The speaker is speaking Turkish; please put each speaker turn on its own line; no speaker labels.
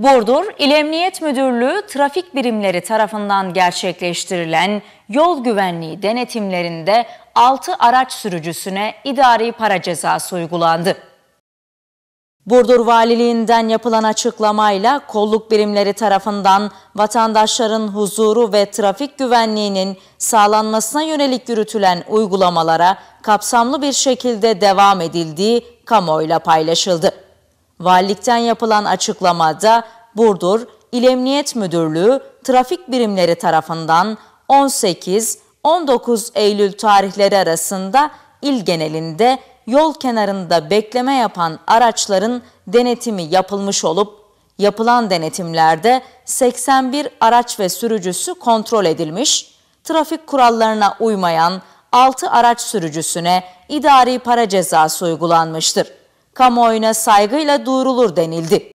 Burdur İl Emniyet Müdürlüğü trafik birimleri tarafından gerçekleştirilen yol güvenliği denetimlerinde 6 araç sürücüsüne idari para cezası uygulandı. Burdur Valiliğinden yapılan açıklamayla kolluk birimleri tarafından vatandaşların huzuru ve trafik güvenliğinin sağlanmasına yönelik yürütülen uygulamalara kapsamlı bir şekilde devam edildiği kamuoyuyla paylaşıldı. Valilikten yapılan açıklamada Burdur İl Emniyet Müdürlüğü trafik birimleri tarafından 18-19 Eylül tarihleri arasında il genelinde yol kenarında bekleme yapan araçların denetimi yapılmış olup yapılan denetimlerde 81 araç ve sürücüsü kontrol edilmiş, trafik kurallarına uymayan 6 araç sürücüsüne idari para cezası uygulanmıştır kamuoyuna saygıyla duyurulur denildi.